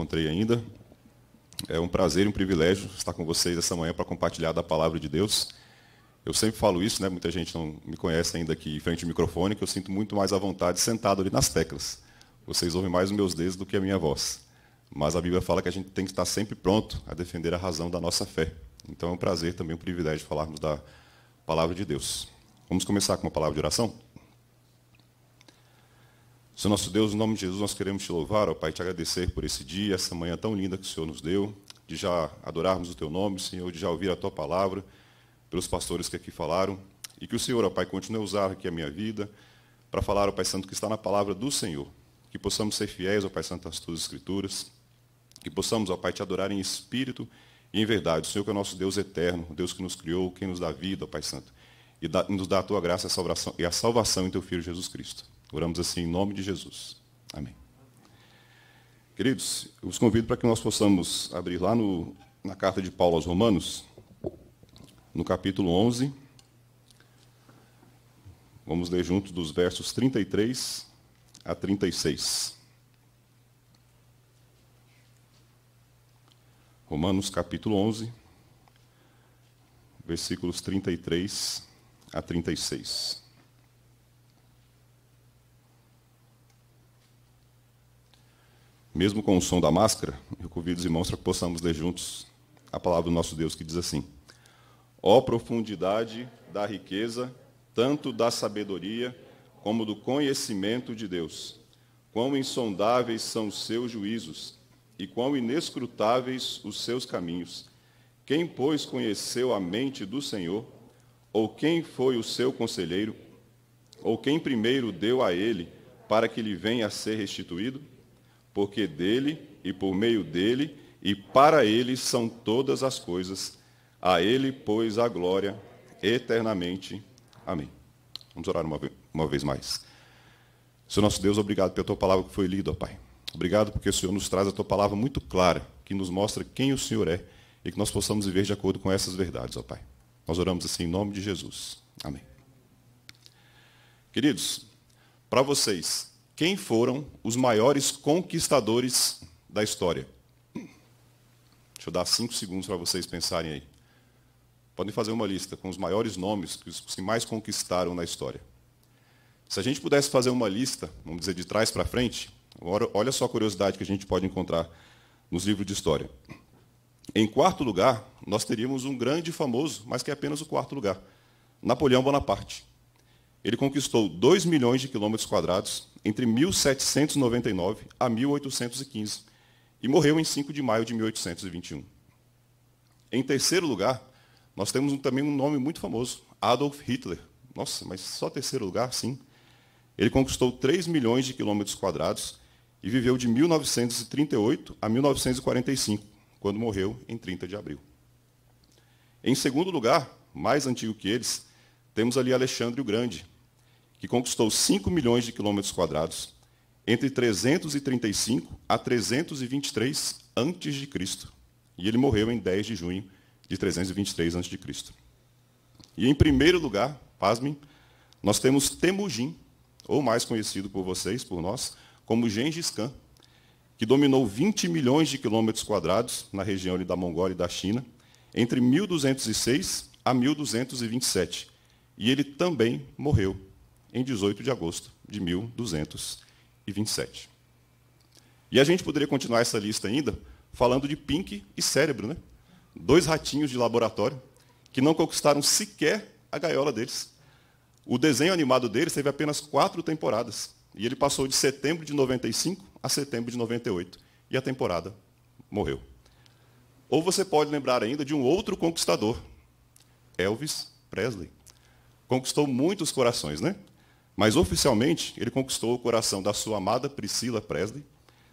encontrei ainda. É um prazer e um privilégio estar com vocês essa manhã para compartilhar da palavra de Deus. Eu sempre falo isso, né? muita gente não me conhece ainda aqui em frente ao microfone, que eu sinto muito mais à vontade sentado ali nas teclas. Vocês ouvem mais os meus dedos do que a minha voz. Mas a Bíblia fala que a gente tem que estar sempre pronto a defender a razão da nossa fé. Então é um prazer também, um privilégio falarmos da palavra de Deus. Vamos começar com uma palavra de oração? Senhor nosso Deus, em nome de Jesus, nós queremos te louvar, ó Pai, te agradecer por esse dia, essa manhã tão linda que o Senhor nos deu, de já adorarmos o teu nome, Senhor, de já ouvir a tua palavra, pelos pastores que aqui falaram, e que o Senhor, ó Pai, continue a usar aqui a minha vida para falar, ó Pai Santo, que está na palavra do Senhor. Que possamos ser fiéis, ó Pai Santo, às tuas escrituras. Que possamos, ó Pai, te adorar em espírito e em verdade. O Senhor que é o nosso Deus eterno, o Deus que nos criou, quem nos dá vida, ó Pai Santo. E dá, nos dá a tua graça e a salvação em teu Filho Jesus Cristo. Oramos assim em nome de Jesus. Amém. Queridos, eu os convido para que nós possamos abrir lá no, na carta de Paulo aos Romanos, no capítulo 11. Vamos ler juntos dos versos 33 a 36. Romanos capítulo 11, versículos 33 a 36. Mesmo com o som da máscara, eu convido os irmãos para que possamos ler juntos a palavra do nosso Deus que diz assim: Ó profundidade da riqueza, tanto da sabedoria como do conhecimento de Deus. Quão insondáveis são os seus juízos e quão inescrutáveis os seus caminhos. Quem, pois, conheceu a mente do Senhor? Ou quem foi o seu conselheiro? Ou quem primeiro deu a ele para que lhe venha a ser restituído? porque dele e por meio dele e para ele são todas as coisas. A ele, pois, a glória eternamente. Amém. Vamos orar uma, uma vez mais. Senhor nosso Deus, obrigado pela tua palavra que foi lida, ó Pai. Obrigado porque o Senhor nos traz a tua palavra muito clara, que nos mostra quem o Senhor é e que nós possamos viver de acordo com essas verdades, ó Pai. Nós oramos assim em nome de Jesus. Amém. Queridos, para vocês, quem foram os maiores conquistadores da história. Deixa eu dar cinco segundos para vocês pensarem aí. Podem fazer uma lista com os maiores nomes, os que mais conquistaram na história. Se a gente pudesse fazer uma lista, vamos dizer, de trás para frente, olha só a curiosidade que a gente pode encontrar nos livros de história. Em quarto lugar, nós teríamos um grande famoso, mas que é apenas o quarto lugar, Napoleão Bonaparte. Ele conquistou 2 milhões de quilômetros quadrados entre 1799 a 1815 e morreu em 5 de maio de 1821. Em terceiro lugar, nós temos também um nome muito famoso, Adolf Hitler. Nossa, mas só terceiro lugar, sim. Ele conquistou 3 milhões de quilômetros quadrados e viveu de 1938 a 1945, quando morreu em 30 de abril. Em segundo lugar, mais antigo que eles, temos ali Alexandre o Grande, que conquistou 5 milhões de quilômetros quadrados entre 335 a 323 antes de Cristo. E ele morreu em 10 de junho de 323 antes de Cristo. E em primeiro lugar, pasmem, nós temos Temujin, ou mais conhecido por vocês, por nós, como Gengis Khan, que dominou 20 milhões de quilômetros quadrados na região da Mongólia e da China entre 1206 a 1227. E ele também morreu em 18 de agosto de 1227. E a gente poderia continuar essa lista ainda falando de Pink e Cérebro, né? dois ratinhos de laboratório que não conquistaram sequer a gaiola deles. O desenho animado deles teve apenas quatro temporadas, e ele passou de setembro de 95 a setembro de 98, e a temporada morreu. Ou você pode lembrar ainda de um outro conquistador, Elvis Presley. Conquistou muitos corações, né? Mas oficialmente, ele conquistou o coração da sua amada Priscila Presley,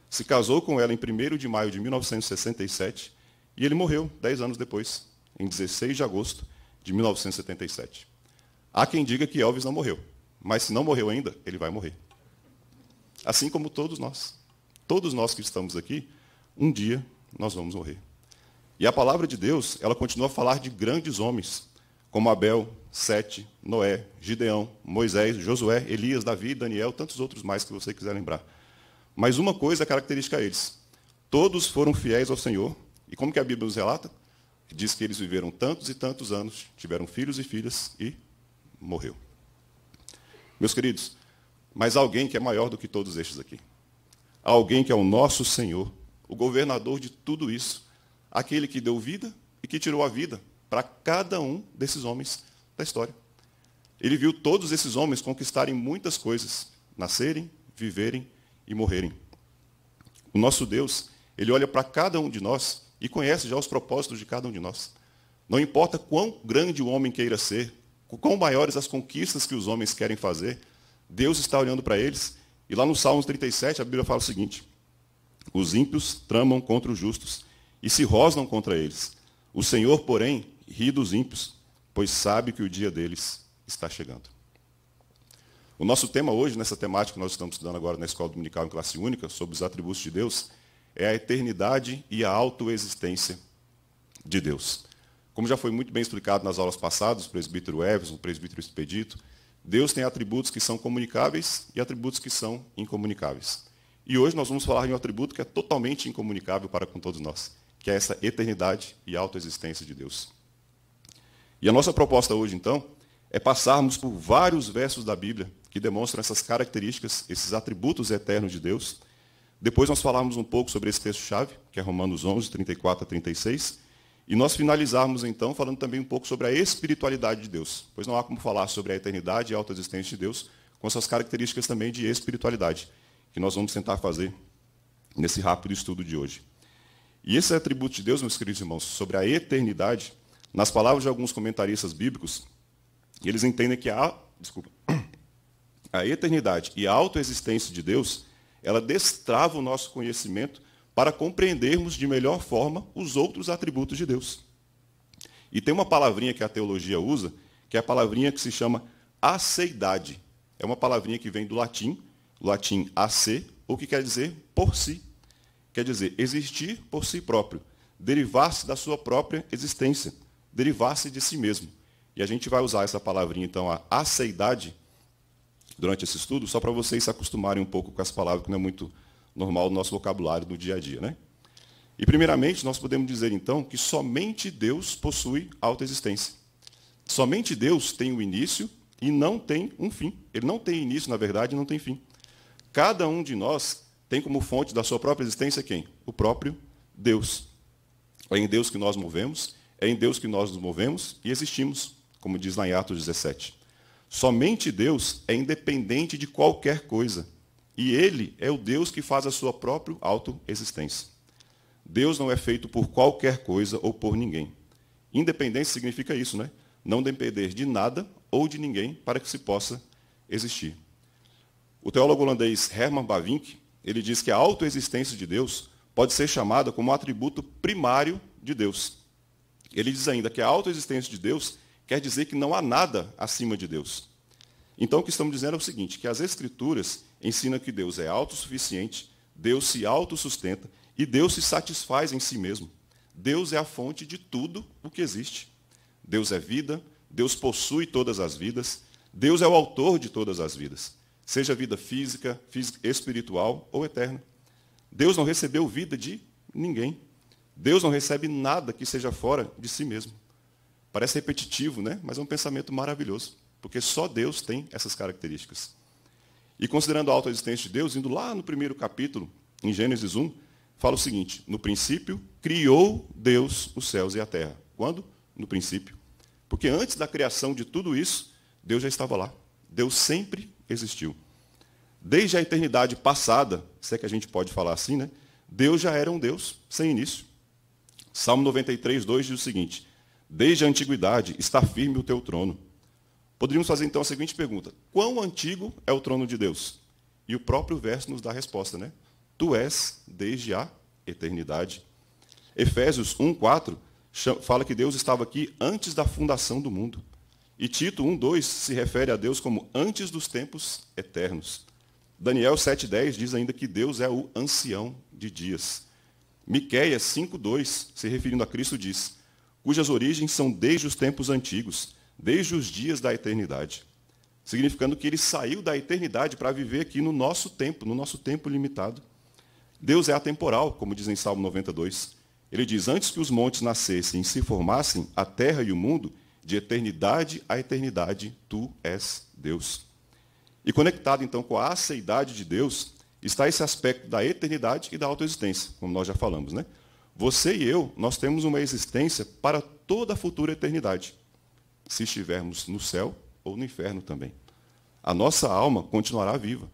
se casou com ela em 1 de maio de 1967 e ele morreu 10 anos depois, em 16 de agosto de 1977. Há quem diga que Elvis não morreu, mas se não morreu ainda, ele vai morrer. Assim como todos nós. Todos nós que estamos aqui, um dia nós vamos morrer. E a palavra de Deus, ela continua a falar de grandes homens, como Abel, Sete, Noé, Gideão, Moisés, Josué, Elias, Davi, Daniel, tantos outros mais que você quiser lembrar. Mas uma coisa é característica a eles: todos foram fiéis ao Senhor. E como que a Bíblia nos relata? Diz que eles viveram tantos e tantos anos, tiveram filhos e filhas e morreu. Meus queridos, mas alguém que é maior do que todos estes aqui. Alguém que é o nosso Senhor, o governador de tudo isso, aquele que deu vida e que tirou a vida para cada um desses homens da história. Ele viu todos esses homens conquistarem muitas coisas, nascerem, viverem e morrerem. O nosso Deus, ele olha para cada um de nós e conhece já os propósitos de cada um de nós. Não importa quão grande o homem queira ser, quão maiores as conquistas que os homens querem fazer, Deus está olhando para eles. E lá no Salmos 37, a Bíblia fala o seguinte: Os ímpios tramam contra os justos e se rosnam contra eles. O Senhor, porém, ri dos ímpios pois sabe que o dia deles está chegando. O nosso tema hoje, nessa temática que nós estamos estudando agora na Escola Dominical em Classe Única, sobre os atributos de Deus, é a eternidade e a autoexistência de Deus. Como já foi muito bem explicado nas aulas passadas, o presbítero Everson, o presbítero Expedito, Deus tem atributos que são comunicáveis e atributos que são incomunicáveis. E hoje nós vamos falar de um atributo que é totalmente incomunicável para com todos nós, que é essa eternidade e autoexistência de Deus. E a nossa proposta hoje, então, é passarmos por vários versos da Bíblia que demonstram essas características, esses atributos eternos de Deus. Depois nós falarmos um pouco sobre esse texto-chave, que é Romanos 11, 34 a 36. E nós finalizarmos, então, falando também um pouco sobre a espiritualidade de Deus. Pois não há como falar sobre a eternidade e a autoexistência de Deus com essas características também de espiritualidade, que nós vamos tentar fazer nesse rápido estudo de hoje. E esse atributo de Deus, meus queridos irmãos, sobre a eternidade, nas palavras de alguns comentaristas bíblicos, eles entendem que a, desculpa, a eternidade e a autoexistência de Deus, ela destrava o nosso conhecimento para compreendermos de melhor forma os outros atributos de Deus. E tem uma palavrinha que a teologia usa, que é a palavrinha que se chama aceidade. É uma palavrinha que vem do latim, latim ac, o que quer dizer por si. Quer dizer, existir por si próprio, derivar-se da sua própria existência derivar-se de si mesmo. E a gente vai usar essa palavrinha, então, a aceidade, durante esse estudo, só para vocês se acostumarem um pouco com essa palavra, que não é muito normal no nosso vocabulário do dia a dia. Né? E, primeiramente, nós podemos dizer, então, que somente Deus possui autoexistência. Somente Deus tem o início e não tem um fim. Ele não tem início, na verdade, e não tem fim. Cada um de nós tem como fonte da sua própria existência quem? O próprio Deus. É em Deus que nós movemos, é em Deus que nós nos movemos e existimos, como diz lá em Atos 17. Somente Deus é independente de qualquer coisa. E Ele é o Deus que faz a sua própria autoexistência. Deus não é feito por qualquer coisa ou por ninguém. Independência significa isso, né? Não depender de nada ou de ninguém para que se possa existir. O teólogo holandês Herman Bavinck, ele diz que a autoexistência de Deus pode ser chamada como atributo primário de Deus. Ele diz ainda que a autoexistência de Deus quer dizer que não há nada acima de Deus. Então, o que estamos dizendo é o seguinte, que as Escrituras ensinam que Deus é autossuficiente, Deus se autossustenta e Deus se satisfaz em si mesmo. Deus é a fonte de tudo o que existe. Deus é vida, Deus possui todas as vidas, Deus é o autor de todas as vidas, seja vida física, espiritual ou eterna. Deus não recebeu vida de ninguém. Deus não recebe nada que seja fora de si mesmo. Parece repetitivo, né? mas é um pensamento maravilhoso, porque só Deus tem essas características. E considerando a autoexistência de Deus, indo lá no primeiro capítulo, em Gênesis 1, fala o seguinte: No princípio, criou Deus os céus e a terra. Quando? No princípio. Porque antes da criação de tudo isso, Deus já estava lá. Deus sempre existiu. Desde a eternidade passada, se é que a gente pode falar assim, né? Deus já era um Deus sem início. Salmo 93, 2 diz o seguinte: Desde a antiguidade está firme o teu trono. Poderíamos fazer então a seguinte pergunta: Quão antigo é o trono de Deus? E o próprio verso nos dá a resposta, né? Tu és desde a eternidade. Efésios 1:4 fala que Deus estava aqui antes da fundação do mundo. E Tito 1:2 se refere a Deus como antes dos tempos eternos. Daniel 7:10 diz ainda que Deus é o ancião de dias. Miqueias 5:2, se referindo a Cristo, diz: "Cujas origens são desde os tempos antigos, desde os dias da eternidade", significando que ele saiu da eternidade para viver aqui no nosso tempo, no nosso tempo limitado. Deus é atemporal, como diz em Salmo 92. Ele diz: "Antes que os montes nascessem e se formassem, a terra e o mundo, de eternidade a eternidade, tu és Deus". E conectado então com a aceidade de Deus, está esse aspecto da eternidade e da autoexistência, como nós já falamos. Né? Você e eu, nós temos uma existência para toda a futura eternidade, se estivermos no céu ou no inferno também. A nossa alma continuará viva.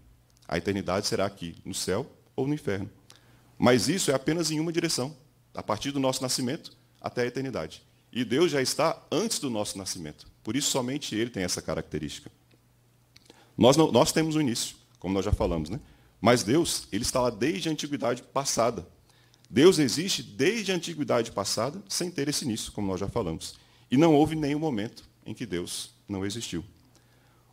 A eternidade será aqui, no céu ou no inferno. Mas isso é apenas em uma direção, a partir do nosso nascimento até a eternidade. E Deus já está antes do nosso nascimento. Por isso, somente Ele tem essa característica. Nós, não, nós temos o um início, como nós já falamos, né? Mas Deus, ele está lá desde a antiguidade passada. Deus existe desde a antiguidade passada, sem ter esse início, como nós já falamos. E não houve nenhum momento em que Deus não existiu.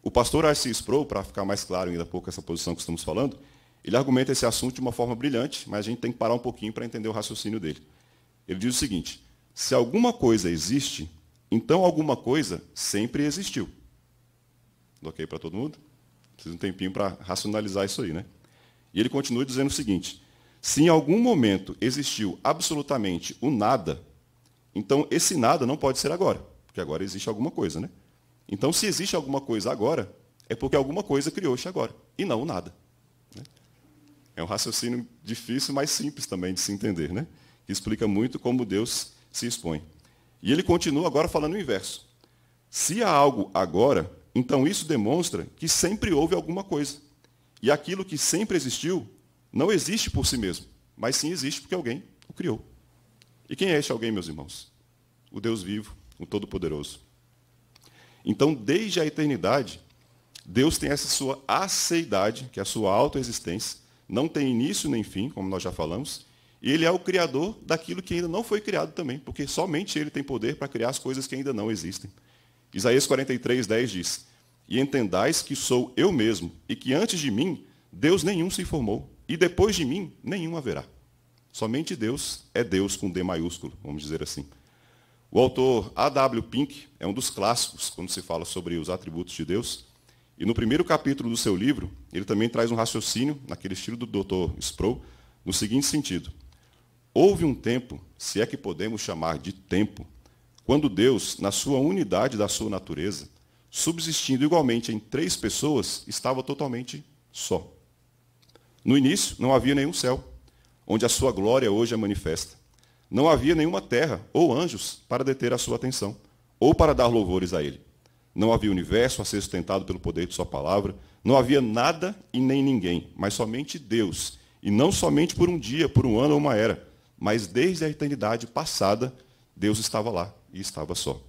O pastor Arcee Sproul, para ficar mais claro ainda pouco essa posição que estamos falando, ele argumenta esse assunto de uma forma brilhante, mas a gente tem que parar um pouquinho para entender o raciocínio dele. Ele diz o seguinte: se alguma coisa existe, então alguma coisa sempre existiu. Ok para todo mundo? Precisa um tempinho para racionalizar isso aí, né? E ele continua dizendo o seguinte: se em algum momento existiu absolutamente o nada, então esse nada não pode ser agora, porque agora existe alguma coisa, né? Então, se existe alguma coisa agora, é porque alguma coisa criou-se agora, e não o nada. Né? É um raciocínio difícil, mas simples também de se entender, né? que explica muito como Deus se expõe. E ele continua agora falando o inverso. Se há algo agora, então isso demonstra que sempre houve alguma coisa. E aquilo que sempre existiu não existe por si mesmo, mas sim existe porque alguém o criou. E quem é este alguém, meus irmãos? O Deus vivo, o Todo-Poderoso. Então, desde a eternidade, Deus tem essa sua aceidade, que é a sua autoexistência, não tem início nem fim, como nós já falamos, e ele é o criador daquilo que ainda não foi criado também, porque somente ele tem poder para criar as coisas que ainda não existem. Isaías 43, 10 diz: e entendais que sou eu mesmo, e que antes de mim Deus nenhum se formou, e depois de mim nenhum haverá. Somente Deus é Deus com D maiúsculo, vamos dizer assim. O autor A.W. Pink é um dos clássicos quando se fala sobre os atributos de Deus. E no primeiro capítulo do seu livro, ele também traz um raciocínio, naquele estilo do Dr. Sproul, no seguinte sentido: Houve um tempo, se é que podemos chamar de tempo, quando Deus, na sua unidade da sua natureza, subsistindo igualmente em três pessoas, estava totalmente só. No início, não havia nenhum céu, onde a sua glória hoje é manifesta. Não havia nenhuma terra ou anjos para deter a sua atenção, ou para dar louvores a ele. Não havia universo a ser sustentado pelo poder de sua palavra. Não havia nada e nem ninguém, mas somente Deus. E não somente por um dia, por um ano ou uma era, mas desde a eternidade passada, Deus estava lá e estava só.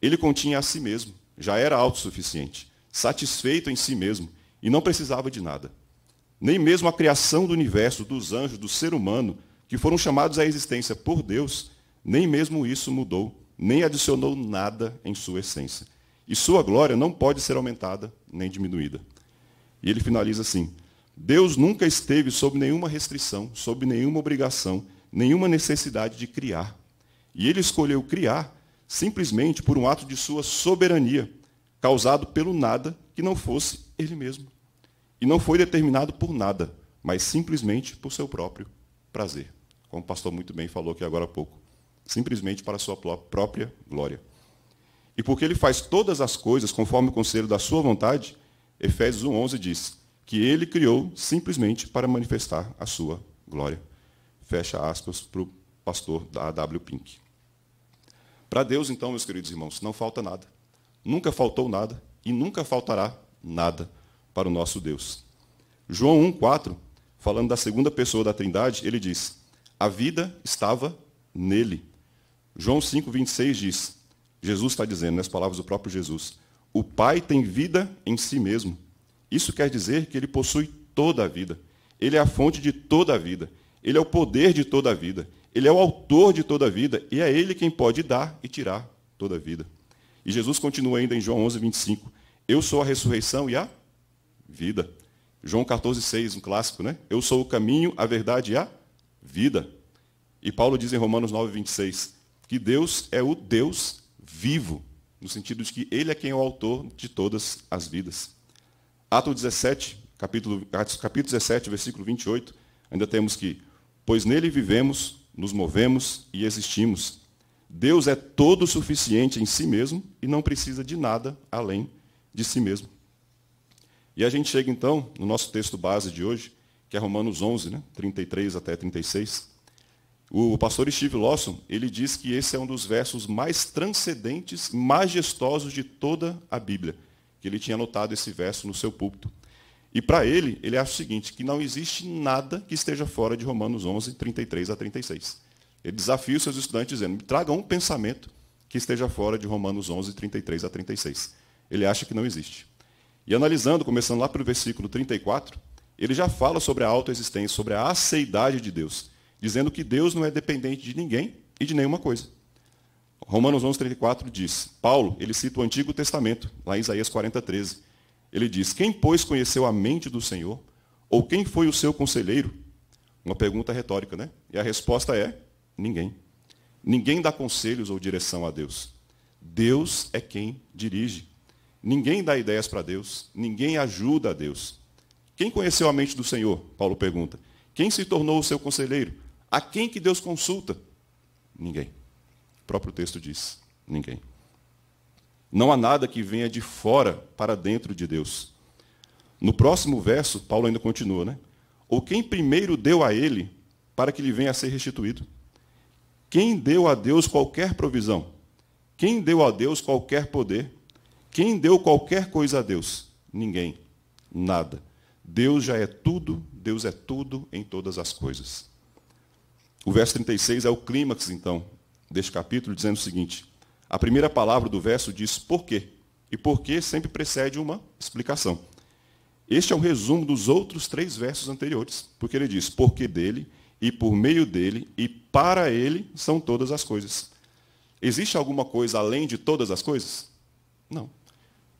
Ele continha a si mesmo, já era autossuficiente, satisfeito em si mesmo e não precisava de nada. Nem mesmo a criação do universo, dos anjos, do ser humano, que foram chamados à existência por Deus, nem mesmo isso mudou, nem adicionou nada em sua essência. E sua glória não pode ser aumentada nem diminuída. E ele finaliza assim: Deus nunca esteve sob nenhuma restrição, sob nenhuma obrigação, nenhuma necessidade de criar. E ele escolheu criar simplesmente por um ato de sua soberania, causado pelo nada que não fosse ele mesmo. E não foi determinado por nada, mas simplesmente por seu próprio prazer. Como o pastor muito bem falou aqui agora há pouco. Simplesmente para sua própria glória. E porque ele faz todas as coisas conforme o conselho da sua vontade, Efésios 1,11 diz que ele criou simplesmente para manifestar a sua glória. Fecha aspas para o pastor da A.W. Pink. Para Deus, então, meus queridos irmãos, não falta nada. Nunca faltou nada e nunca faltará nada para o nosso Deus. João 1,4, falando da segunda pessoa da Trindade, ele diz: A vida estava nele. João 5,26 diz: Jesus está dizendo, nas palavras do próprio Jesus, o Pai tem vida em si mesmo. Isso quer dizer que ele possui toda a vida. Ele é a fonte de toda a vida. Ele é o poder de toda a vida. Ele é o autor de toda a vida e é ele quem pode dar e tirar toda a vida. E Jesus continua ainda em João 11, 25. Eu sou a ressurreição e a vida. João 14, 6, um clássico, né? Eu sou o caminho, a verdade e a vida. E Paulo diz em Romanos 9, 26, que Deus é o Deus vivo, no sentido de que ele é quem é o autor de todas as vidas. Atos 17, capítulo, capítulo 17, versículo 28, ainda temos que, pois nele vivemos, nos movemos e existimos. Deus é todo suficiente em si mesmo e não precisa de nada além de si mesmo. E a gente chega então no nosso texto base de hoje, que é Romanos 11, né? 33 até 36. O pastor Steve Lawson, ele diz que esse é um dos versos mais transcendentes, majestosos de toda a Bíblia, que ele tinha anotado esse verso no seu púlpito. E para ele, ele acha o seguinte, que não existe nada que esteja fora de Romanos 11, 33 a 36. Ele desafia os seus estudantes dizendo, traga um pensamento que esteja fora de Romanos 11, 33 a 36. Ele acha que não existe. E analisando, começando lá pelo versículo 34, ele já fala sobre a autoexistência, sobre a aceidade de Deus, dizendo que Deus não é dependente de ninguém e de nenhuma coisa. Romanos 11, 34 diz, Paulo, ele cita o Antigo Testamento, lá em Isaías 40, 13, ele diz: Quem, pois, conheceu a mente do Senhor? Ou quem foi o seu conselheiro? Uma pergunta retórica, né? E a resposta é: ninguém. Ninguém dá conselhos ou direção a Deus. Deus é quem dirige. Ninguém dá ideias para Deus. Ninguém ajuda a Deus. Quem conheceu a mente do Senhor? Paulo pergunta. Quem se tornou o seu conselheiro? A quem que Deus consulta? Ninguém. O próprio texto diz: ninguém. Não há nada que venha de fora para dentro de Deus. No próximo verso, Paulo ainda continua, né? Ou quem primeiro deu a ele para que lhe venha a ser restituído? Quem deu a Deus qualquer provisão? Quem deu a Deus qualquer poder? Quem deu qualquer coisa a Deus? Ninguém. Nada. Deus já é tudo, Deus é tudo em todas as coisas. O verso 36 é o clímax, então, deste capítulo, dizendo o seguinte: a primeira palavra do verso diz por quê. E por quê sempre precede uma explicação. Este é um resumo dos outros três versos anteriores, porque ele diz porque dele, e por meio dele, e para ele são todas as coisas. Existe alguma coisa além de todas as coisas? Não.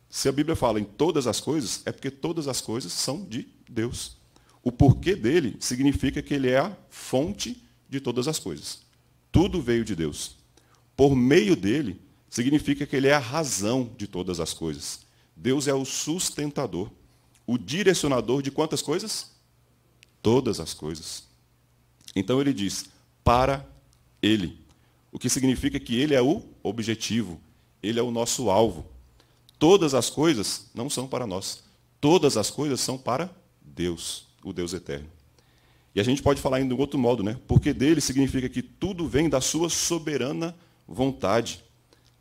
Se a Bíblia fala em todas as coisas, é porque todas as coisas são de Deus. O porquê dele significa que ele é a fonte de todas as coisas. Tudo veio de Deus por meio dele, significa que ele é a razão de todas as coisas. Deus é o sustentador, o direcionador de quantas coisas? Todas as coisas. Então ele diz: para ele. O que significa que ele é o objetivo, ele é o nosso alvo. Todas as coisas não são para nós, todas as coisas são para Deus, o Deus eterno. E a gente pode falar ainda de outro modo, né? Porque dele significa que tudo vem da sua soberana vontade.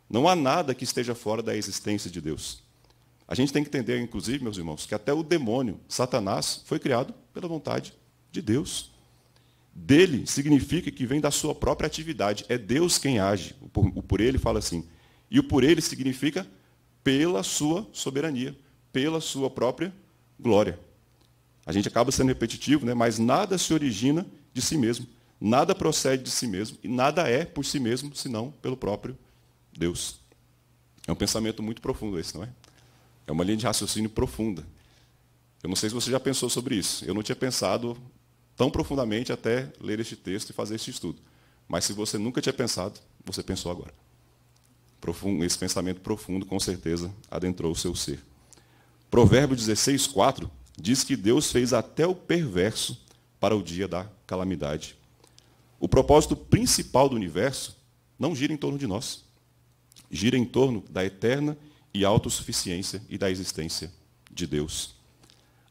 Não há nada que esteja fora da existência de Deus. A gente tem que entender, inclusive, meus irmãos, que até o demônio, Satanás, foi criado pela vontade de Deus. Dele significa que vem da sua própria atividade. É Deus quem age. O por ele fala assim. E o por ele significa pela sua soberania, pela sua própria glória. A gente acaba sendo repetitivo, né? mas nada se origina de si mesmo. Nada procede de si mesmo e nada é por si mesmo, senão pelo próprio Deus. É um pensamento muito profundo esse, não é? É uma linha de raciocínio profunda. Eu não sei se você já pensou sobre isso. Eu não tinha pensado tão profundamente até ler este texto e fazer este estudo. Mas se você nunca tinha pensado, você pensou agora. Esse pensamento profundo, com certeza, adentrou o seu ser. Provérbio 16, 4 diz que Deus fez até o perverso para o dia da calamidade. O propósito principal do universo não gira em torno de nós. Gira em torno da eterna e autossuficiência e da existência de Deus.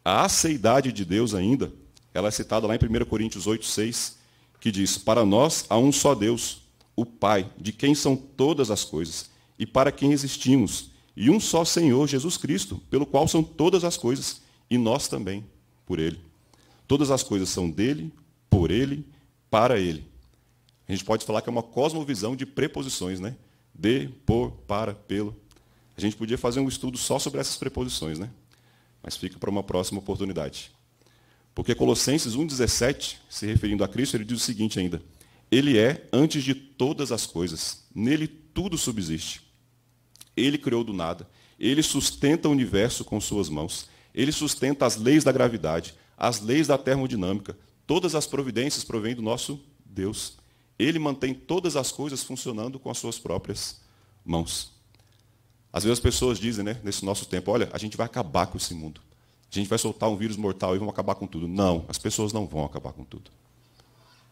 A aceidade de Deus ainda, ela é citada lá em 1 Coríntios 8, 6, que diz, para nós há um só Deus, o Pai, de quem são todas as coisas, e para quem existimos, e um só Senhor, Jesus Cristo, pelo qual são todas as coisas, e nós também, por Ele. Todas as coisas são dele, por Ele para ele. A gente pode falar que é uma cosmovisão de preposições, né? De, por, para, pelo. A gente podia fazer um estudo só sobre essas preposições, né? Mas fica para uma próxima oportunidade. Porque Colossenses 1,17, se referindo a Cristo, ele diz o seguinte ainda: Ele é antes de todas as coisas, nele tudo subsiste. Ele criou do nada, ele sustenta o universo com suas mãos, ele sustenta as leis da gravidade, as leis da termodinâmica, Todas as providências provêm do nosso Deus. Ele mantém todas as coisas funcionando com as suas próprias mãos. Às vezes as pessoas dizem, né, nesse nosso tempo, olha, a gente vai acabar com esse mundo. A gente vai soltar um vírus mortal e vão acabar com tudo. Não, as pessoas não vão acabar com tudo.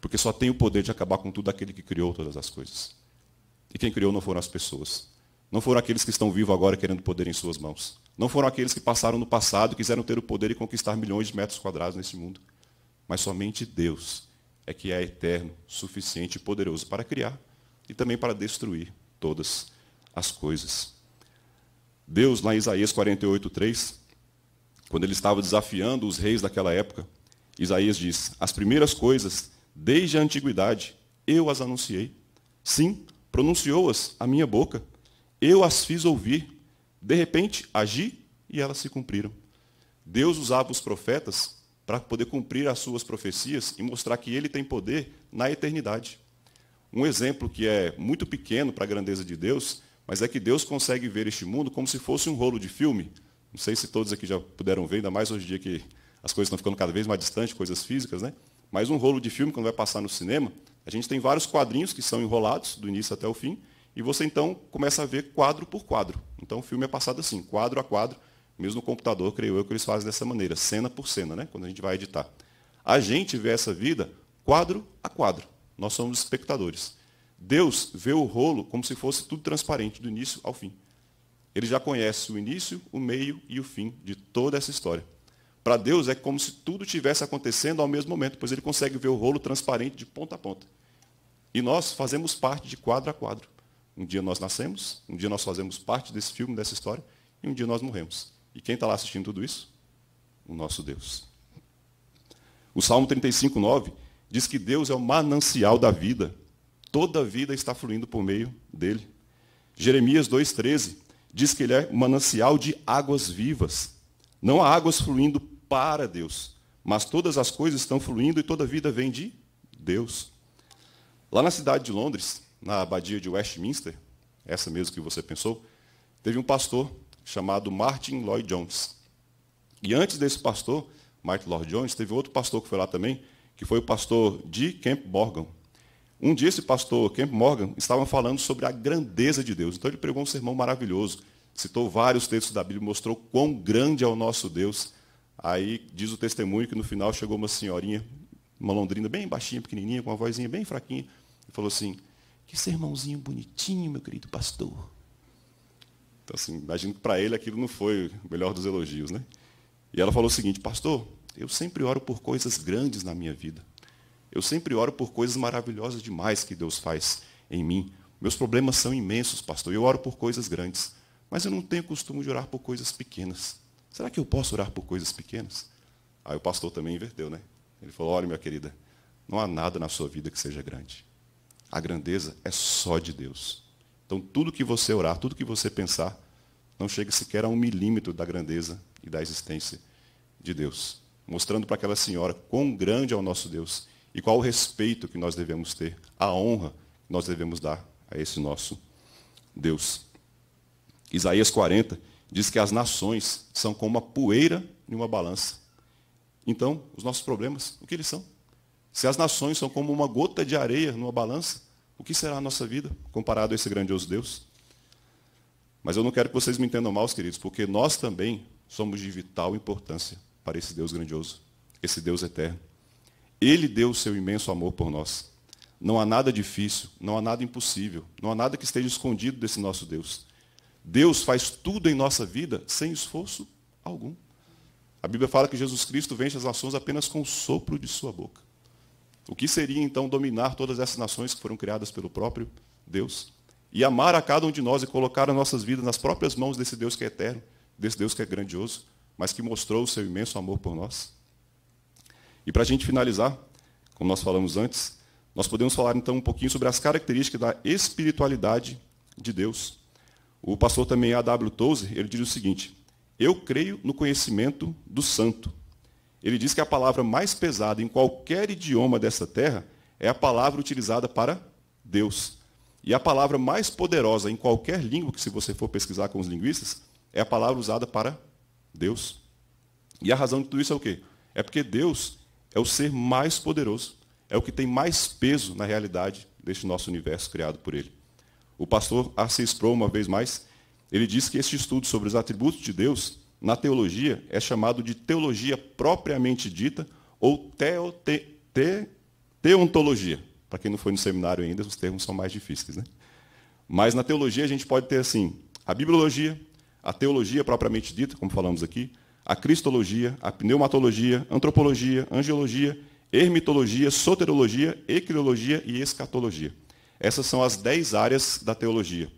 Porque só tem o poder de acabar com tudo aquele que criou todas as coisas. E quem criou não foram as pessoas. Não foram aqueles que estão vivos agora querendo poder em suas mãos. Não foram aqueles que passaram no passado, e quiseram ter o poder e conquistar milhões de metros quadrados nesse mundo. Mas somente Deus é que é eterno, suficiente e poderoso para criar e também para destruir todas as coisas. Deus, lá em Isaías 48, 3, quando ele estava desafiando os reis daquela época, Isaías diz: As primeiras coisas, desde a antiguidade, eu as anunciei. Sim, pronunciou-as a minha boca. Eu as fiz ouvir. De repente, agi e elas se cumpriram. Deus usava os profetas para poder cumprir as suas profecias e mostrar que ele tem poder na eternidade. Um exemplo que é muito pequeno para a grandeza de Deus, mas é que Deus consegue ver este mundo como se fosse um rolo de filme. Não sei se todos aqui já puderam ver, ainda mais hoje em dia que as coisas estão ficando cada vez mais distantes, coisas físicas, né? Mas um rolo de filme, quando vai passar no cinema, a gente tem vários quadrinhos que são enrolados, do início até o fim, e você então começa a ver quadro por quadro. Então o filme é passado assim, quadro a quadro, mesmo no computador, creio eu, que eles fazem dessa maneira, cena por cena, né? quando a gente vai editar. A gente vê essa vida quadro a quadro. Nós somos espectadores. Deus vê o rolo como se fosse tudo transparente, do início ao fim. Ele já conhece o início, o meio e o fim de toda essa história. Para Deus é como se tudo tivesse acontecendo ao mesmo momento, pois ele consegue ver o rolo transparente de ponta a ponta. E nós fazemos parte de quadro a quadro. Um dia nós nascemos, um dia nós fazemos parte desse filme, dessa história, e um dia nós morremos. E quem está lá assistindo tudo isso? O nosso Deus. O Salmo 35, 9 diz que Deus é o manancial da vida. Toda a vida está fluindo por meio dele. Jeremias 2,13 diz que ele é o manancial de águas vivas. Não há águas fluindo para Deus, mas todas as coisas estão fluindo e toda a vida vem de Deus. Lá na cidade de Londres, na abadia de Westminster, essa mesmo que você pensou, teve um pastor chamado Martin Lloyd Jones. E antes desse pastor, Martin Lloyd Jones, teve outro pastor que foi lá também, que foi o pastor de Camp Morgan. Um dia esse pastor Camp Morgan estava falando sobre a grandeza de Deus. Então ele pregou um sermão maravilhoso, citou vários textos da Bíblia, mostrou quão grande é o nosso Deus. Aí diz o testemunho que no final chegou uma senhorinha, uma londrina bem baixinha, pequenininha, com uma vozinha bem fraquinha, e falou assim: "Que sermãozinho bonitinho, meu querido pastor. Então, assim, imagino que para ele aquilo não foi o melhor dos elogios. Né? E ela falou o seguinte: Pastor, eu sempre oro por coisas grandes na minha vida. Eu sempre oro por coisas maravilhosas demais que Deus faz em mim. Meus problemas são imensos, pastor. Eu oro por coisas grandes. Mas eu não tenho costume de orar por coisas pequenas. Será que eu posso orar por coisas pequenas? Aí o pastor também inverteu, né? Ele falou: Olha, minha querida, não há nada na sua vida que seja grande. A grandeza é só de Deus. Então, tudo que você orar, tudo que você pensar, não chega sequer a um milímetro da grandeza e da existência de Deus. Mostrando para aquela senhora quão grande é o nosso Deus e qual o respeito que nós devemos ter, a honra que nós devemos dar a esse nosso Deus. Isaías 40 diz que as nações são como uma poeira em uma balança. Então, os nossos problemas, o que eles são? Se as nações são como uma gota de areia numa balança, o que será a nossa vida comparado a esse grandioso Deus? Mas eu não quero que vocês me entendam mal, queridos, porque nós também somos de vital importância para esse Deus grandioso, esse Deus eterno. Ele deu o seu imenso amor por nós. Não há nada difícil, não há nada impossível, não há nada que esteja escondido desse nosso Deus. Deus faz tudo em nossa vida sem esforço algum. A Bíblia fala que Jesus Cristo vence as nações apenas com o sopro de sua boca. O que seria então dominar todas essas nações que foram criadas pelo próprio Deus? E amar a cada um de nós e colocar as nossas vidas nas próprias mãos desse Deus que é eterno, desse Deus que é grandioso, mas que mostrou o seu imenso amor por nós? E para a gente finalizar, como nós falamos antes, nós podemos falar então um pouquinho sobre as características da espiritualidade de Deus. O pastor também A.W. Tozer, ele diz o seguinte: Eu creio no conhecimento do santo, ele diz que a palavra mais pesada em qualquer idioma dessa terra é a palavra utilizada para Deus. E a palavra mais poderosa em qualquer língua que se você for pesquisar com os linguistas é a palavra usada para Deus. E a razão de tudo isso é o quê? É porque Deus é o ser mais poderoso, é o que tem mais peso na realidade deste nosso universo criado por ele. O pastor Arcis Pro, uma vez mais, ele diz que este estudo sobre os atributos de Deus na teologia, é chamado de teologia propriamente dita ou teote, te, teontologia. Para quem não foi no seminário ainda, os termos são mais difíceis. Né? Mas na teologia a gente pode ter assim, a bibliologia, a teologia propriamente dita, como falamos aqui, a cristologia, a pneumatologia, antropologia, angiologia, ermitologia, soterologia, ecriologia e escatologia. Essas são as dez áreas da teologia.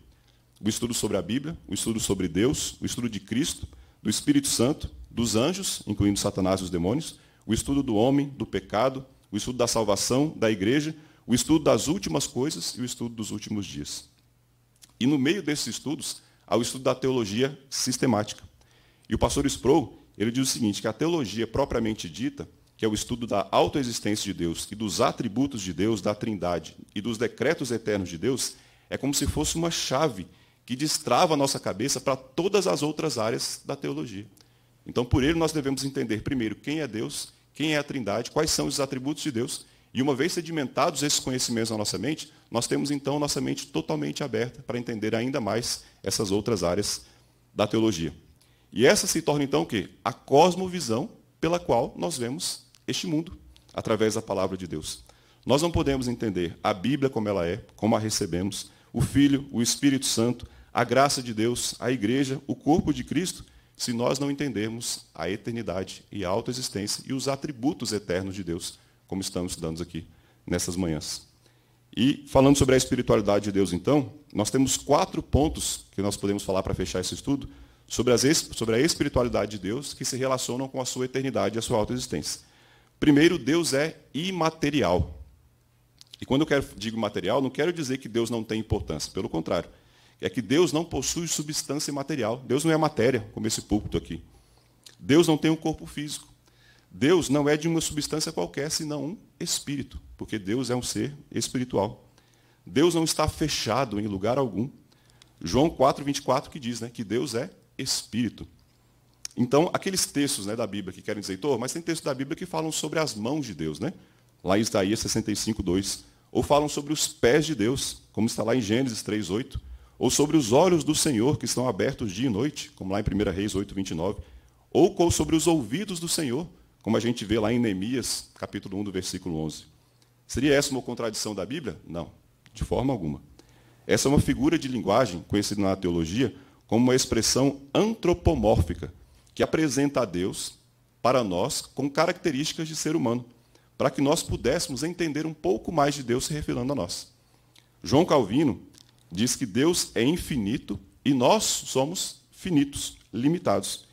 O estudo sobre a Bíblia, o estudo sobre Deus, o estudo de Cristo, do Espírito Santo, dos anjos, incluindo Satanás e os demônios, o estudo do homem, do pecado, o estudo da salvação, da igreja, o estudo das últimas coisas e o estudo dos últimos dias. E no meio desses estudos, há o estudo da teologia sistemática. E o pastor Sproul, ele diz o seguinte, que a teologia propriamente dita, que é o estudo da autoexistência de Deus e dos atributos de Deus, da trindade e dos decretos eternos de Deus, é como se fosse uma chave que destrava a nossa cabeça para todas as outras áreas da teologia. Então, por ele, nós devemos entender, primeiro, quem é Deus, quem é a Trindade, quais são os atributos de Deus, e uma vez sedimentados esses conhecimentos na nossa mente, nós temos então nossa mente totalmente aberta para entender ainda mais essas outras áreas da teologia. E essa se torna então o quê? A cosmovisão pela qual nós vemos este mundo através da palavra de Deus. Nós não podemos entender a Bíblia como ela é, como a recebemos, o Filho, o Espírito Santo, a graça de Deus, a igreja, o corpo de Cristo, se nós não entendermos a eternidade e a autoexistência e os atributos eternos de Deus, como estamos estudando aqui nessas manhãs. E falando sobre a espiritualidade de Deus, então, nós temos quatro pontos que nós podemos falar para fechar esse estudo sobre, as, sobre a espiritualidade de Deus que se relacionam com a sua eternidade e a sua autoexistência. Primeiro, Deus é imaterial. E quando eu quero, digo material, não quero dizer que Deus não tem importância, pelo contrário. É que Deus não possui substância material. Deus não é matéria, como esse púlpito aqui. Deus não tem um corpo físico. Deus não é de uma substância qualquer, senão um espírito, porque Deus é um ser espiritual. Deus não está fechado em lugar algum. João 24 que diz, né, que Deus é espírito. Então, aqueles textos né, da Bíblia que querem dizer, mas tem textos da Bíblia que falam sobre as mãos de Deus, né? lá em Isaías 65, 2. Ou falam sobre os pés de Deus, como está lá em Gênesis 3, 8. Ou sobre os olhos do Senhor, que estão abertos dia e noite, como lá em 1 Reis 8, 29. Ou sobre os ouvidos do Senhor, como a gente vê lá em Neemias, capítulo 1, do versículo 11. Seria essa uma contradição da Bíblia? Não, de forma alguma. Essa é uma figura de linguagem conhecida na teologia como uma expressão antropomórfica, que apresenta a Deus para nós com características de ser humano para que nós pudéssemos entender um pouco mais de Deus se revelando a nós. João Calvino diz que Deus é infinito e nós somos finitos, limitados.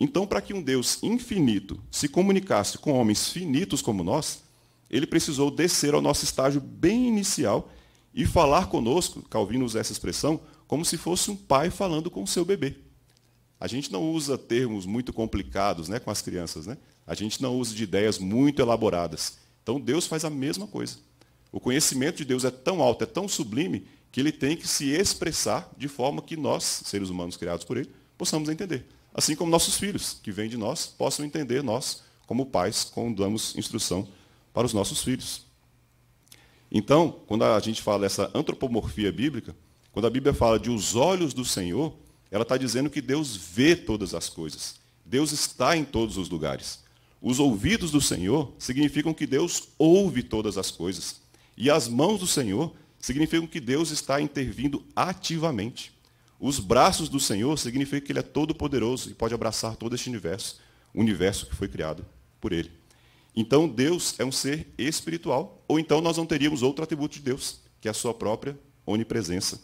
Então, para que um Deus infinito se comunicasse com homens finitos como nós, ele precisou descer ao nosso estágio bem inicial e falar conosco, Calvino usa essa expressão, como se fosse um pai falando com o seu bebê. A gente não usa termos muito complicados né, com as crianças, né? A gente não usa de ideias muito elaboradas. Então Deus faz a mesma coisa. O conhecimento de Deus é tão alto, é tão sublime, que ele tem que se expressar de forma que nós, seres humanos criados por ele, possamos entender. Assim como nossos filhos, que vêm de nós, possam entender nós, como pais, quando damos instrução para os nossos filhos. Então, quando a gente fala dessa antropomorfia bíblica, quando a Bíblia fala de os olhos do Senhor, ela está dizendo que Deus vê todas as coisas. Deus está em todos os lugares. Os ouvidos do Senhor significam que Deus ouve todas as coisas. E as mãos do Senhor significam que Deus está intervindo ativamente. Os braços do Senhor significam que Ele é todo-poderoso e pode abraçar todo este universo, o universo que foi criado por Ele. Então, Deus é um ser espiritual, ou então nós não teríamos outro atributo de Deus, que é a sua própria onipresença.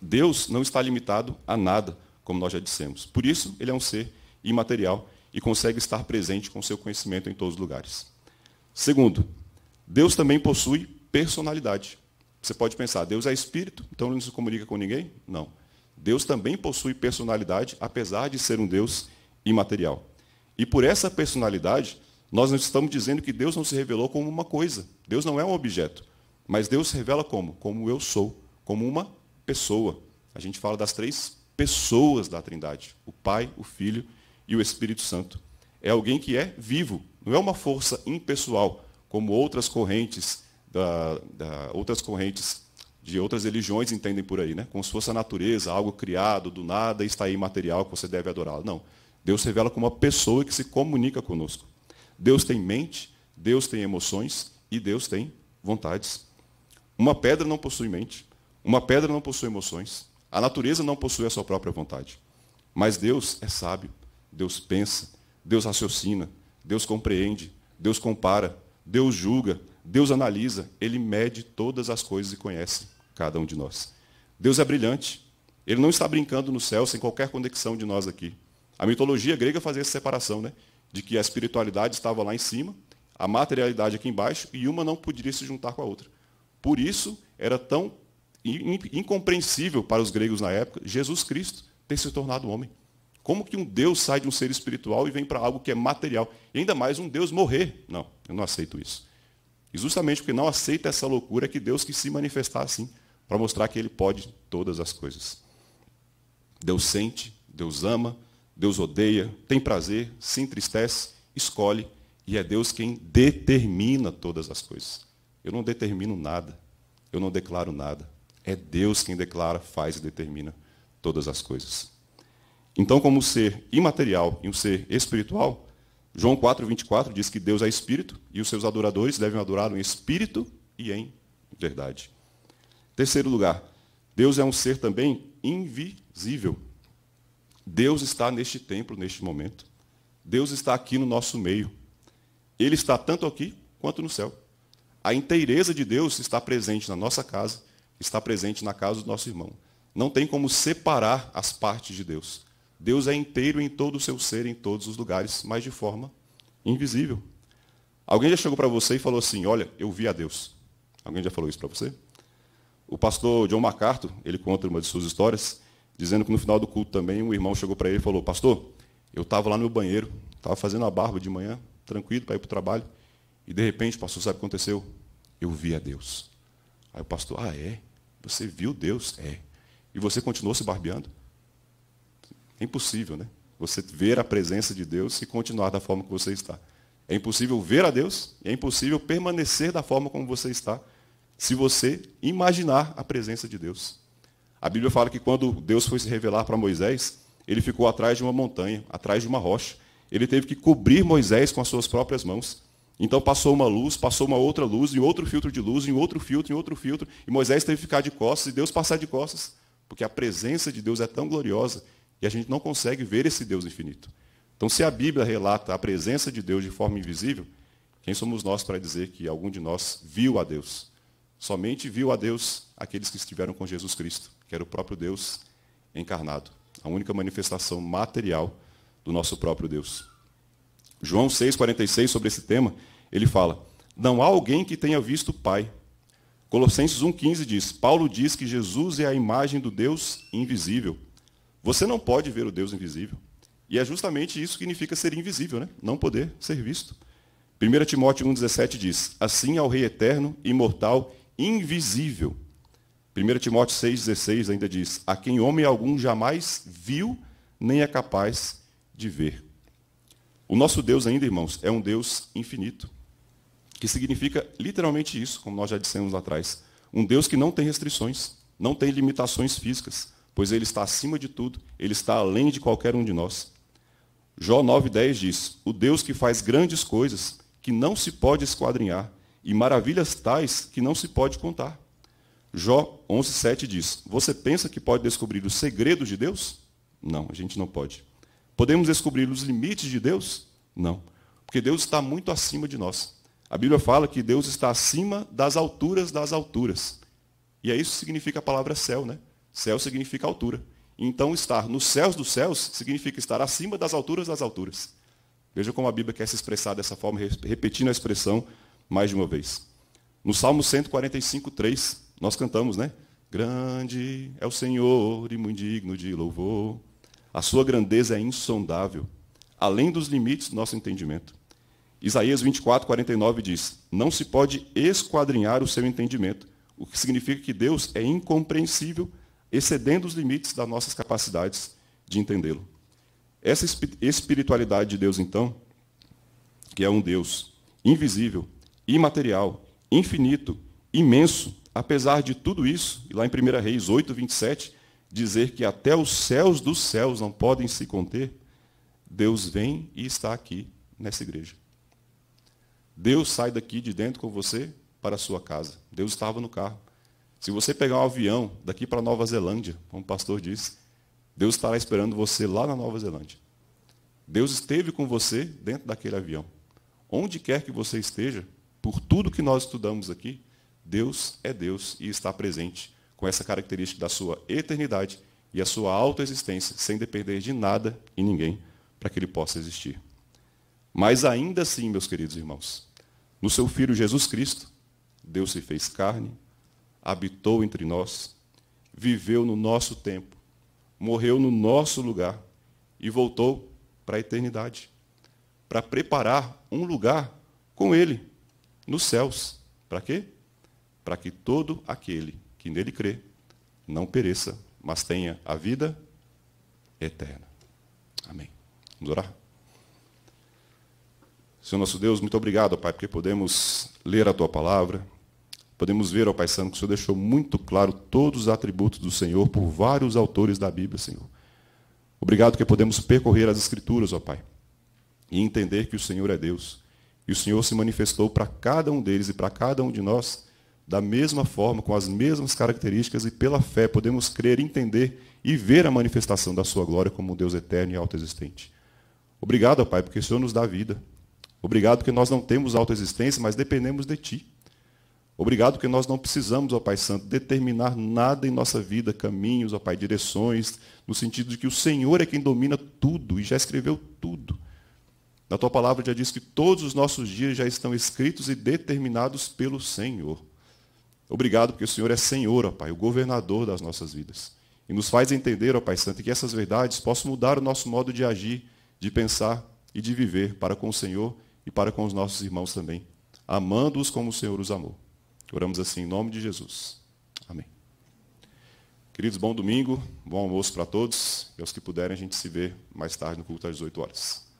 Deus não está limitado a nada, como nós já dissemos. Por isso, Ele é um ser imaterial e consegue estar presente com seu conhecimento em todos os lugares. Segundo, Deus também possui personalidade. Você pode pensar, Deus é espírito, então ele não se comunica com ninguém? Não. Deus também possui personalidade, apesar de ser um Deus imaterial. E por essa personalidade, nós não estamos dizendo que Deus não se revelou como uma coisa. Deus não é um objeto. Mas Deus se revela como? Como eu sou, como uma pessoa. A gente fala das três pessoas da Trindade: o Pai, o Filho e e o Espírito Santo é alguém que é vivo, não é uma força impessoal, como outras correntes, da, da, outras correntes de outras religiões entendem por aí, né? como se fosse a natureza, algo criado do nada e está aí material que você deve adorá-lo. Não. Deus se revela como uma pessoa que se comunica conosco. Deus tem mente, Deus tem emoções e Deus tem vontades. Uma pedra não possui mente, uma pedra não possui emoções, a natureza não possui a sua própria vontade. Mas Deus é sábio, Deus pensa, Deus raciocina, Deus compreende, Deus compara, Deus julga, Deus analisa, ele mede todas as coisas e conhece cada um de nós. Deus é brilhante. Ele não está brincando no céu sem qualquer conexão de nós aqui. A mitologia grega fazia essa separação, né? De que a espiritualidade estava lá em cima, a materialidade aqui embaixo, e uma não poderia se juntar com a outra. Por isso, era tão incompreensível para os gregos na época Jesus Cristo ter se tornado homem. Como que um Deus sai de um ser espiritual e vem para algo que é material? E ainda mais um Deus morrer. Não, eu não aceito isso. E justamente porque não aceita essa loucura é que Deus quis se manifestar assim, para mostrar que Ele pode todas as coisas. Deus sente, Deus ama, Deus odeia, tem prazer, se entristece, escolhe, e é Deus quem determina todas as coisas. Eu não determino nada, eu não declaro nada. É Deus quem declara, faz e determina todas as coisas. Então, como um ser imaterial e um ser espiritual, João 4,24 diz que Deus é espírito e os seus adoradores devem adorar em espírito e em verdade. Terceiro lugar, Deus é um ser também invisível. Deus está neste templo, neste momento. Deus está aqui no nosso meio. Ele está tanto aqui quanto no céu. A inteireza de Deus está presente na nossa casa, está presente na casa do nosso irmão. Não tem como separar as partes de Deus. Deus é inteiro em todo o seu ser, em todos os lugares, mas de forma invisível. Alguém já chegou para você e falou assim: Olha, eu vi a Deus. Alguém já falou isso para você? O pastor John MacArthur, ele conta uma de suas histórias, dizendo que no final do culto também um irmão chegou para ele e falou: Pastor, eu estava lá no meu banheiro, estava fazendo a barba de manhã, tranquilo para ir para o trabalho, e de repente, pastor, sabe o que aconteceu? Eu vi a Deus. Aí o pastor: Ah, é? Você viu Deus? É. E você continuou se barbeando? É impossível, né? Você ver a presença de Deus e continuar da forma que você está. É impossível ver a Deus e é impossível permanecer da forma como você está se você imaginar a presença de Deus. A Bíblia fala que quando Deus foi se revelar para Moisés, ele ficou atrás de uma montanha, atrás de uma rocha. Ele teve que cobrir Moisés com as suas próprias mãos. Então passou uma luz, passou uma outra luz, em outro filtro de luz, em outro filtro, em outro filtro, e Moisés teve que ficar de costas e Deus passar de costas, porque a presença de Deus é tão gloriosa e a gente não consegue ver esse Deus infinito. Então, se a Bíblia relata a presença de Deus de forma invisível, quem somos nós para dizer que algum de nós viu a Deus? Somente viu a Deus aqueles que estiveram com Jesus Cristo, que era o próprio Deus encarnado, a única manifestação material do nosso próprio Deus. João 6,46, sobre esse tema, ele fala: Não há alguém que tenha visto o Pai. Colossenses 1,15 diz: Paulo diz que Jesus é a imagem do Deus invisível. Você não pode ver o Deus invisível. E é justamente isso que significa ser invisível, né? não poder ser visto. 1 Timóteo 1,17 diz: Assim ao Rei eterno, imortal, invisível. 1 Timóteo 6,16 ainda diz: A quem homem algum jamais viu, nem é capaz de ver. O nosso Deus, ainda, irmãos, é um Deus infinito, que significa literalmente isso, como nós já dissemos lá atrás. Um Deus que não tem restrições, não tem limitações físicas pois ele está acima de tudo, ele está além de qualquer um de nós. Jó 9,10 diz: O Deus que faz grandes coisas, que não se pode esquadrinhar, e maravilhas tais que não se pode contar. Jó 11,7 diz: Você pensa que pode descobrir os segredos de Deus? Não, a gente não pode. Podemos descobrir os limites de Deus? Não, porque Deus está muito acima de nós. A Bíblia fala que Deus está acima das alturas das alturas. E é isso que significa a palavra céu, né? Céu significa altura. Então, estar nos céus dos céus significa estar acima das alturas das alturas. Veja como a Bíblia quer se expressar dessa forma, repetindo a expressão mais de uma vez. No Salmo 145, 3, nós cantamos, né? Grande é o Senhor e muito digno de louvor. A sua grandeza é insondável, além dos limites do nosso entendimento. Isaías 24, 49 diz: Não se pode esquadrinhar o seu entendimento, o que significa que Deus é incompreensível excedendo os limites das nossas capacidades de entendê-lo. Essa espiritualidade de Deus, então, que é um Deus invisível, imaterial, infinito, imenso, apesar de tudo isso, e lá em 1 Reis 8, 27, dizer que até os céus dos céus não podem se conter, Deus vem e está aqui nessa igreja. Deus sai daqui de dentro com você para a sua casa. Deus estava no carro. Se você pegar um avião daqui para Nova Zelândia, como o pastor disse, Deus estará esperando você lá na Nova Zelândia. Deus esteve com você dentro daquele avião. Onde quer que você esteja, por tudo que nós estudamos aqui, Deus é Deus e está presente com essa característica da sua eternidade e a sua autoexistência, sem depender de nada e ninguém para que ele possa existir. Mas ainda assim, meus queridos irmãos, no seu Filho Jesus Cristo, Deus se fez carne, habitou entre nós, viveu no nosso tempo, morreu no nosso lugar e voltou para a eternidade para preparar um lugar com Ele nos céus. Para quê? Para que todo aquele que nele crê não pereça, mas tenha a vida eterna. Amém. Vamos orar? Senhor nosso Deus, muito obrigado, Pai, porque podemos ler a Tua palavra, Podemos ver, ó Pai Santo, que o Senhor deixou muito claro todos os atributos do Senhor por vários autores da Bíblia, Senhor. Obrigado que podemos percorrer as Escrituras, ó Pai, e entender que o Senhor é Deus. E o Senhor se manifestou para cada um deles e para cada um de nós da mesma forma, com as mesmas características, e pela fé podemos crer, entender e ver a manifestação da Sua glória como um Deus eterno e autoexistente. Obrigado, ó Pai, porque o Senhor nos dá vida. Obrigado que nós não temos autoexistência, mas dependemos de Ti. Obrigado, porque nós não precisamos, ó Pai Santo, determinar nada em nossa vida, caminhos, ó Pai, direções, no sentido de que o Senhor é quem domina tudo e já escreveu tudo. Na tua palavra já diz que todos os nossos dias já estão escritos e determinados pelo Senhor. Obrigado, porque o Senhor é Senhor, ó Pai, o governador das nossas vidas. E nos faz entender, ó Pai Santo, que essas verdades possam mudar o nosso modo de agir, de pensar e de viver para com o Senhor e para com os nossos irmãos também, amando-os como o Senhor os amou. Oramos assim em nome de Jesus. Amém. Queridos, bom domingo, bom almoço para todos. E aos que puderem, a gente se vê mais tarde no culto às 18 horas.